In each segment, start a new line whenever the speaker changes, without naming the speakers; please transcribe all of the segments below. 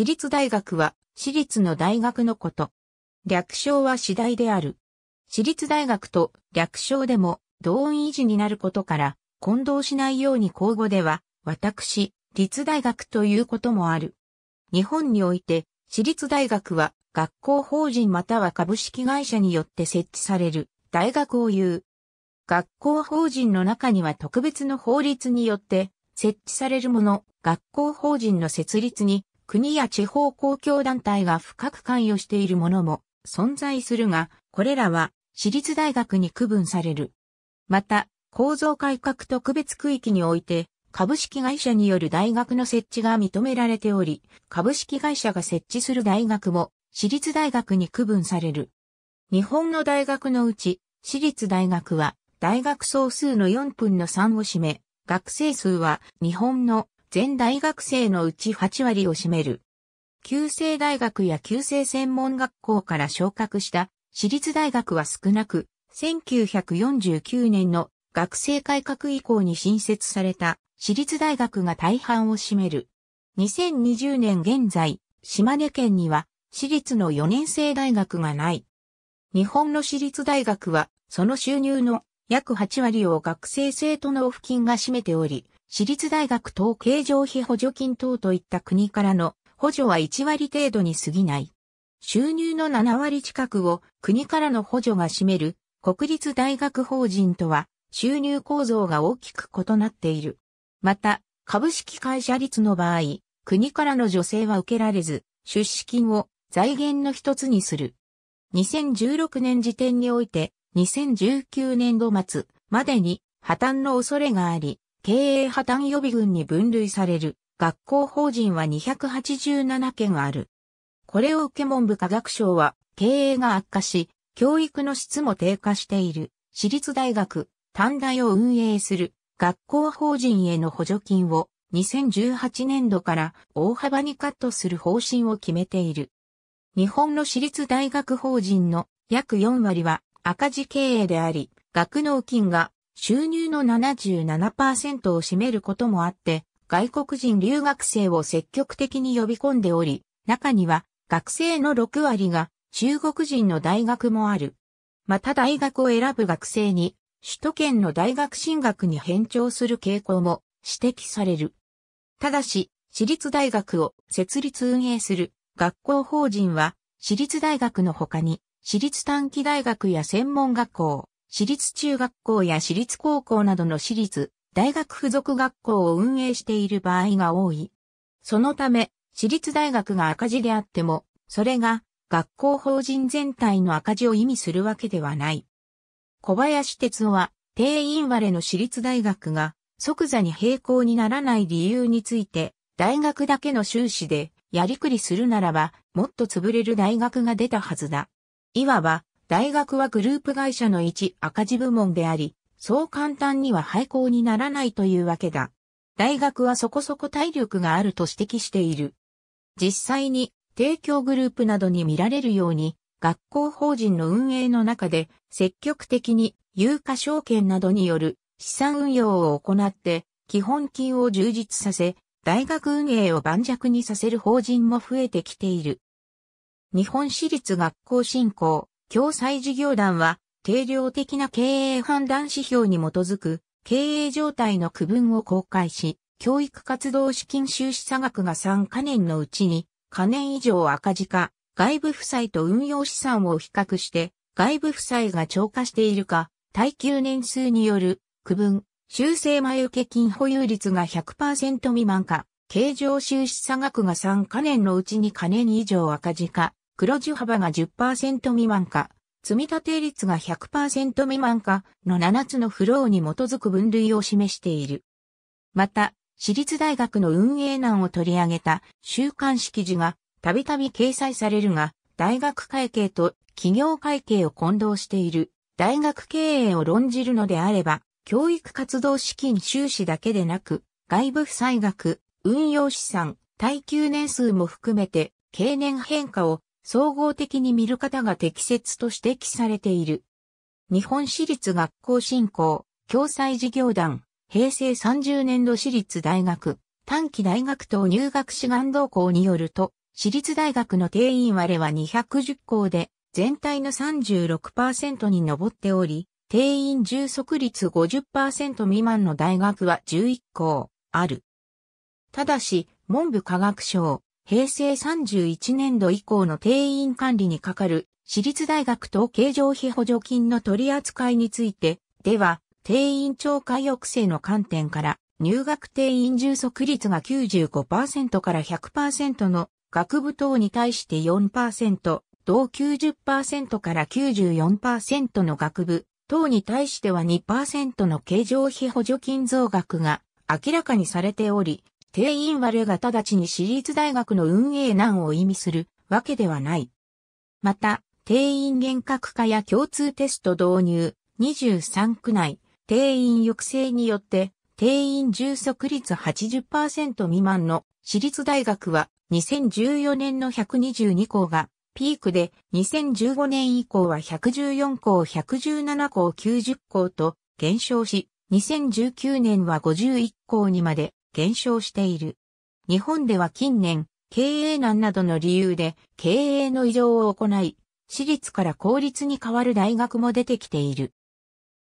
私立大学は、私立の大学のこと。略称は次第である。私立大学と略称でも同音維持になることから、混同しないように公語では、私、立大学ということもある。日本において、私立大学は学校法人または株式会社によって設置される大学を言う。学校法人の中には特別の法律によって設置されるもの、学校法人の設立に国や地方公共団体が深く関与しているものも存在するが、これらは私立大学に区分される。また、構造改革特別区域において、株式会社による大学の設置が認められており、株式会社が設置する大学も、私立大学に区分される。日本の大学のうち、私立大学は、大学総数の4分の3を占め、学生数は日本の全大学生のうち8割を占める。旧制大学や旧制専門学校から昇格した私立大学は少なく、1949年の学生改革以降に新設された私立大学が大半を占める。2020年現在、島根県には私立の4年生大学がない。日本の私立大学はその収入の約8割を学生生徒納付金が占めており、私立大学等経常費補助金等といった国からの補助は1割程度に過ぎない。収入の7割近くを国からの補助が占める国立大学法人とは収入構造が大きく異なっている。また、株式会社率の場合、国からの助成は受けられず、出資金を財源の一つにする。2016年時点において、2019年度末までに破綻の恐れがあり、経営破綻予備軍に分類される学校法人は287件ある。これを受け文部科学省は経営が悪化し、教育の質も低下している私立大学、短大を運営する学校法人への補助金を2018年度から大幅にカットする方針を決めている。日本の私立大学法人の約4割は赤字経営であり、学納金が収入の77%を占めることもあって、外国人留学生を積極的に呼び込んでおり、中には学生の6割が中国人の大学もある。また大学を選ぶ学生に首都圏の大学進学に偏重する傾向も指摘される。ただし、私立大学を設立運営する学校法人は、私立大学の他に、私立短期大学や専門学校、私立中学校や私立高校などの私立、大学付属学校を運営している場合が多い。そのため、私立大学が赤字であっても、それが学校法人全体の赤字を意味するわけではない。小林哲夫は、定員割れの私立大学が即座に並行にならない理由について、大学だけの収支でやりくりするならば、もっと潰れる大学が出たはずだ。いわば、大学はグループ会社の一赤字部門であり、そう簡単には廃校にならないというわけだ。大学はそこそこ体力があると指摘している。実際に提供グループなどに見られるように、学校法人の運営の中で積極的に有価証券などによる資産運用を行って基本金を充実させ、大学運営を盤石にさせる法人も増えてきている。日本私立学校振興共済事業団は、定量的な経営判断指標に基づく、経営状態の区分を公開し、教育活動資金収支差額が3カ年のうちに、カ年以上赤字化、外部負債と運用資産を比較して、外部負債が超過しているか、耐久年数による、区分、修正前受金保有率が100%未満か、経常収支差額が3カ年のうちにカ年以上赤字化、黒字幅が10%未満か、積立率が100%未満かの7つのフローに基づく分類を示している。また、私立大学の運営難を取り上げた週刊式辞がたびたび掲載されるが、大学会計と企業会計を混同している大学経営を論じるのであれば、教育活動資金収支だけでなく、外部負債額、運用資産、耐久年数も含めて、経年変化を総合的に見る方が適切と指摘されている。日本私立学校振興、共済事業団、平成30年度私立大学、短期大学等入学志願動向によると、私立大学の定員割れは210校で、全体の36%に上っており、定員充足率50%未満の大学は11校ある。ただし、文部科学省、平成31年度以降の定員管理にかかる私立大学等。経常費補助金の取り扱いについて、では、定員超過抑制の観点から、入学定員充足率が95%から100%の学部等に対して4%、同90%から94%の学部等に対しては2%の経常費補助金増額が明らかにされており、定員割れが直ちに私立大学の運営難を意味するわけではない。また、定員厳格化や共通テスト導入、23区内、定員抑制によって、定員充足率80%未満の私立大学は2014年の122校がピークで2015年以降は114校117校90校と減少し2019年は51校にまで減少している。日本では近年、経営難などの理由で経営の異常を行い、私立から公立に変わる大学も出てきている。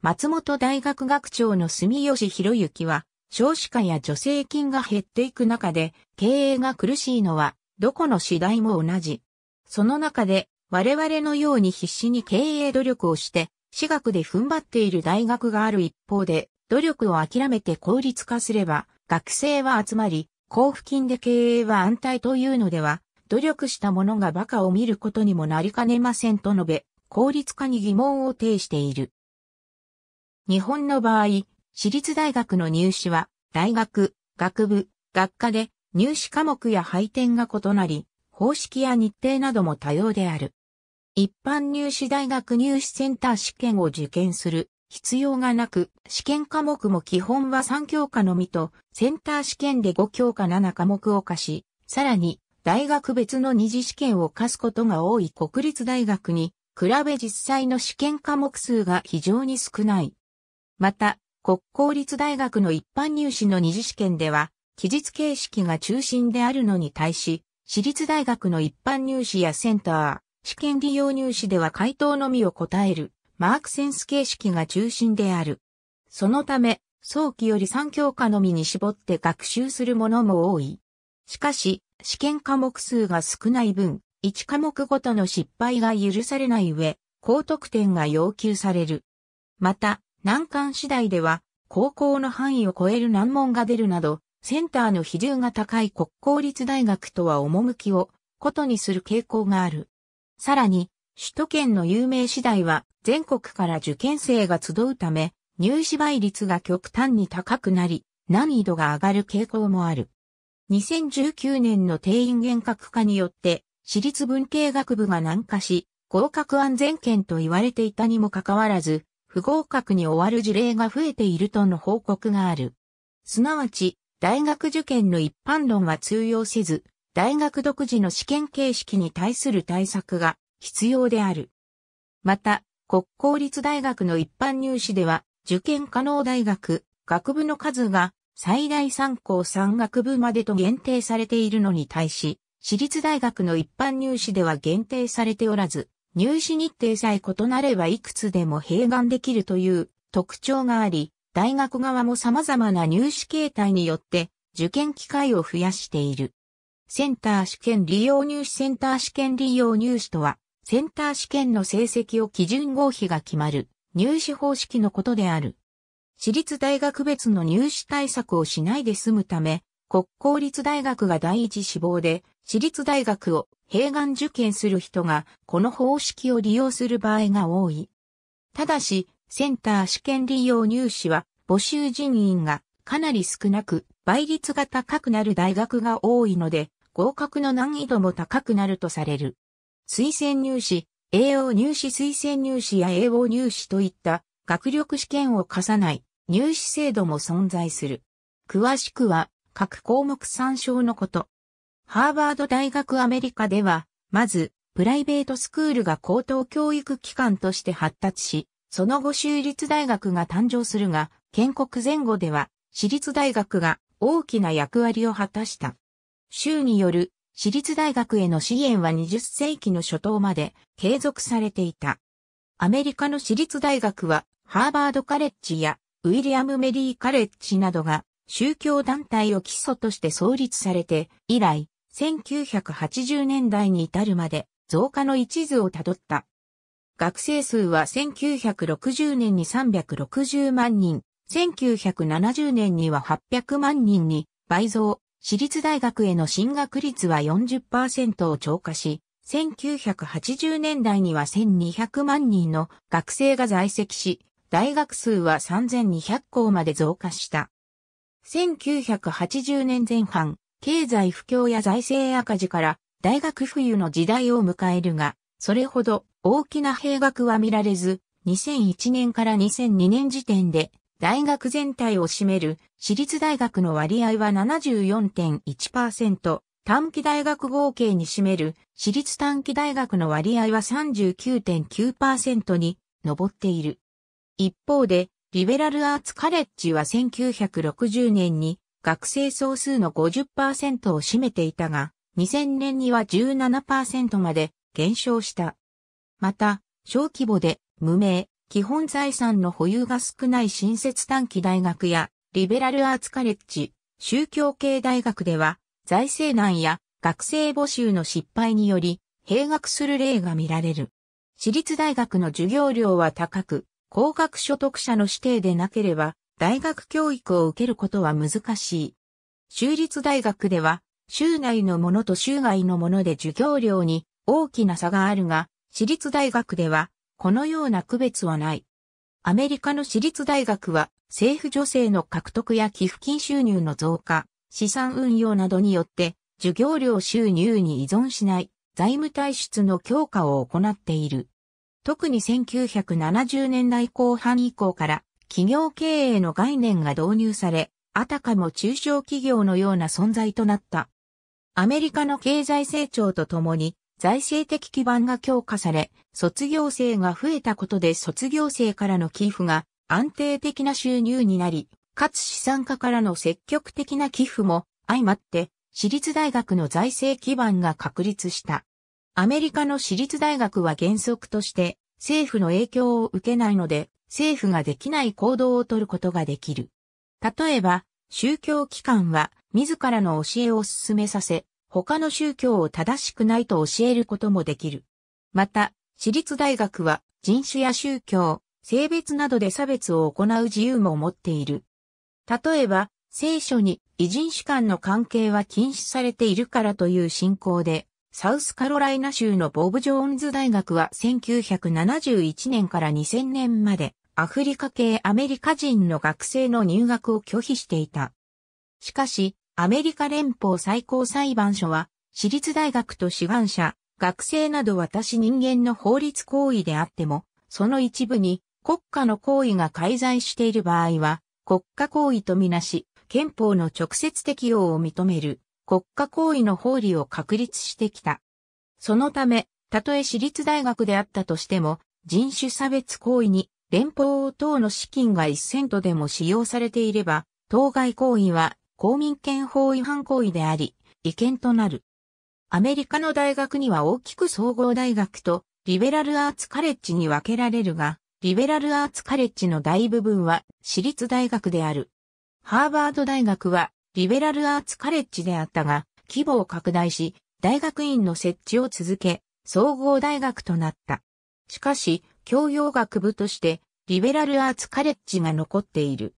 松本大学学長の住吉博之は、少子化や助成金が減っていく中で、経営が苦しいのは、どこの次第も同じ。その中で、我々のように必死に経営努力をして、私学で踏ん張っている大学がある一方で、努力を諦めて効率化すれば、学生は集まり、交付金で経営は安泰というのでは、努力した者が馬鹿を見ることにもなりかねませんと述べ、効率化に疑問を呈している。日本の場合、私立大学の入試は、大学、学部、学科で入試科目や配点が異なり、方式や日程なども多様である。一般入試大学入試センター試験を受験する必要がなく、試験科目も基本は3教科のみと、センター試験で5教科7科目を課し、さらに、大学別の二次試験を課すことが多い国立大学に、比べ実際の試験科目数が非常に少ない。また、国公立大学の一般入試の二次試験では、記述形式が中心であるのに対し、私立大学の一般入試やセンター、試験利用入試では回答のみを答えるマークセンス形式が中心である。そのため、早期より3教科のみに絞って学習するものも多い。しかし、試験科目数が少ない分、1科目ごとの失敗が許されない上、高得点が要求される。また、難関次第では、高校の範囲を超える難問が出るなど、センターの比重が高い国公立大学とは趣を、ことにする傾向がある。さらに、首都圏の有名次第は、全国から受験生が集うため、入試倍率が極端に高くなり、難易度が上がる傾向もある。2019年の定員厳格化によって、私立文系学部が難化し、合格安全圏と言われていたにもかかわらず、不合格に終わる事例が増えているとの報告がある。すなわち、大学受験の一般論は通用せず、大学独自の試験形式に対する対策が必要である。また、国公立大学の一般入試では、受験可能大学、学部の数が最大3校3学部までと限定されているのに対し、私立大学の一般入試では限定されておらず、入試日程さえ異なればいくつでも併願できるという特徴があり、大学側も様々な入試形態によって受験機会を増やしている。センター試験利用入試センター試験利用入試とは、センター試験の成績を基準合否が決まる入試方式のことである。私立大学別の入試対策をしないで済むため、国公立大学が第一志望で、私立大学を併願受験する人が、この方式を利用する場合が多い。ただし、センター試験利用入試は、募集人員がかなり少なく、倍率が高くなる大学が多いので、合格の難易度も高くなるとされる。推薦入試、栄養入試推薦入試や栄養入試といった学力試験を課さない入試制度も存在する。詳しくは各項目参照のこと。ハーバード大学アメリカでは、まず、プライベートスクールが高等教育機関として発達し、その後州立大学が誕生するが、建国前後では、私立大学が大きな役割を果たした。州による私立大学への支援は20世紀の初頭まで継続されていた。アメリカの私立大学は、ハーバードカレッジやウィリアム・メリー・カレッジなどが宗教団体を基礎として創立されて以来、1980年代に至るまで増加の一途をたどった。学生数は1960年に360万人、1970年には800万人に倍増、私立大学への進学率は40%を超過し、1980年代には1200万人の学生が在籍し、大学数は3200校まで増加した。1980年前半、経済不況や財政赤字から大学冬の時代を迎えるが、それほど大きな閉学は見られず、2001年から2002年時点で大学全体を占める私立大学の割合は74.1%、短期大学合計に占める私立短期大学の割合は39.9%に上っている。一方で、リベラルアーツカレッジは1960年に学生総数の50%を占めていたが、2000年には17%まで減少した。また、小規模で無名、基本財産の保有が少ない新設短期大学やリベラルアーツカレッジ、宗教系大学では財政難や学生募集の失敗により閉学する例が見られる。私立大学の授業料は高く、高額所得者の指定でなければ大学教育を受けることは難しい。州立大学では州内のものと州外のもので授業料に大きな差があるが、私立大学ではこのような区別はない。アメリカの私立大学は、政府助成の獲得や寄付金収入の増加、資産運用などによって、授業料収入に依存しない財務体質の強化を行っている。特に1970年代後半以降から企業経営の概念が導入され、あたかも中小企業のような存在となった。アメリカの経済成長とともに財政的基盤が強化され、卒業生が増えたことで卒業生からの寄付が安定的な収入になり、かつ資産家からの積極的な寄付も相まって、私立大学の財政基盤が確立した。アメリカの私立大学は原則として政府の影響を受けないので、政府ができない行動をとることができる。例えば、宗教機関は自らの教えを進めさせ、他の宗教を正しくないと教えることもできる。また、私立大学は人種や宗教、性別などで差別を行う自由も持っている。例えば、聖書に異人種間の関係は禁止されているからという信仰で、サウスカロライナ州のボブ・ジョーンズ大学は1971年から2000年までアフリカ系アメリカ人の学生の入学を拒否していた。しかし、アメリカ連邦最高裁判所は、私立大学と志願者、学生など私人間の法律行為であっても、その一部に国家の行為が介在している場合は、国家行為とみなし、憲法の直接適用を認める国家行為の法理を確立してきた。そのため、たとえ私立大学であったとしても、人種差別行為に連邦等の資金が1セントでも使用されていれば、当該行為は公民権法違反行為であり、違憲となる。アメリカの大学には大きく総合大学とリベラルアーツカレッジに分けられるが、リベラルアーツカレッジの大部分は私立大学である。ハーバード大学はリベラルアーツカレッジであったが、規模を拡大し、大学院の設置を続け、総合大学となった。しかし、教養学部としてリベラルアーツカレッジが残っている。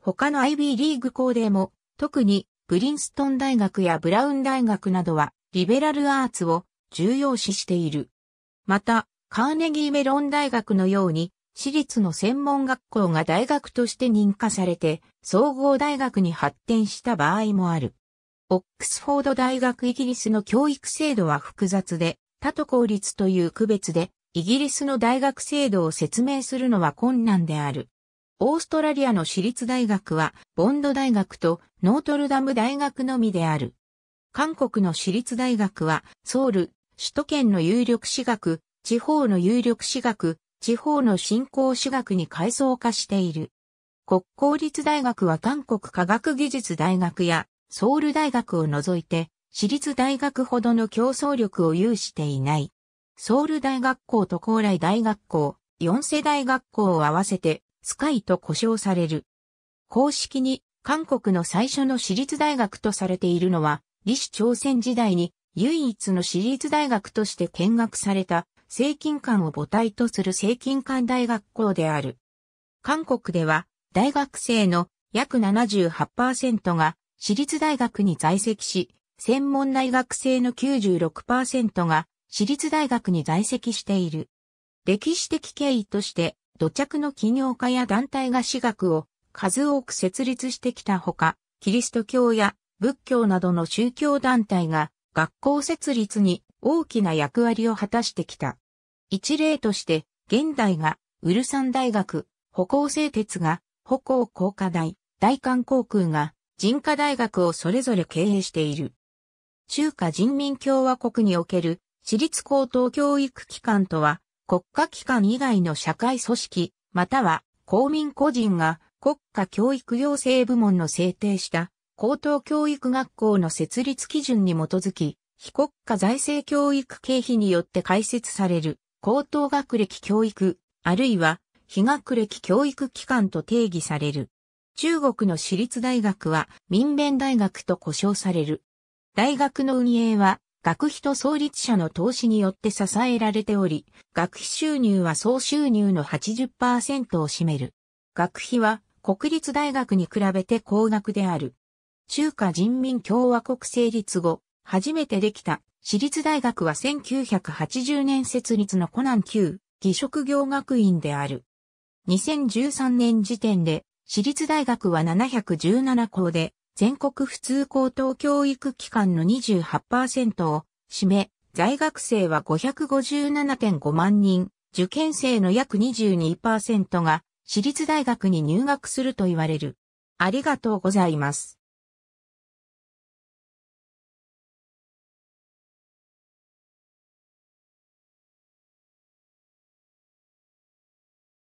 他の IB リーグ校でも特にプリンストン大学やブラウン大学などはリベラルアーツを重要視している。また、カーネギーメロン大学のように私立の専門学校が大学として認可されて総合大学に発展した場合もある。オックスフォード大学イギリスの教育制度は複雑で、他と公立という区別で、イギリスの大学制度を説明するのは困難である。オーストラリアの私立大学は、ボンド大学とノートルダム大学のみである。韓国の私立大学は、ソウル、首都圏の有力私学、地方の有力私学、地方の振興私学に階層化している。国公立大学は韓国科学技術大学やソウル大学を除いて、私立大学ほどの競争力を有していない。ソウル大学校と高麗大学校、四世大学校を合わせてスカイと呼称される。公式に韓国の最初の私立大学とされているのは、李氏朝鮮時代に唯一の私立大学として見学された、正金館を母体とする正金館大学校である。韓国では、大学生の約78%が私立大学に在籍し、専門大学生の96%が私立大学に在籍している。歴史的経緯として、土着の起業家や団体が私学を数多く設立してきたほか、キリスト教や仏教などの宗教団体が学校設立に大きな役割を果たしてきた。一例として、現代がウルサン大学、歩行製鉄が歩行工科大、大韓航空が人科大学をそれぞれ経営している。中華人民共和国における私立高等教育機関とは国家機関以外の社会組織、または公民個人が国家教育養成部門の制定した高等教育学校の設立基準に基づき、非国家財政教育経費によって開設される高等学歴教育、あるいは非学歴教育機関と定義される。中国の私立大学は民弁大学と呼称される。大学の運営は学費と創立者の投資によって支えられており、学費収入は総収入の80%を占める。学費は国立大学に比べて高額である。中華人民共和国成立後、初めてできた私立大学は1980年設立のコナン義職業学院である。2013年時点で私立大学は717校で、全国普通高等教育機関の28%を占め、在学生は557.5万人、受験生の約22%が私立大学に入学すると言われる。ありがとうございます。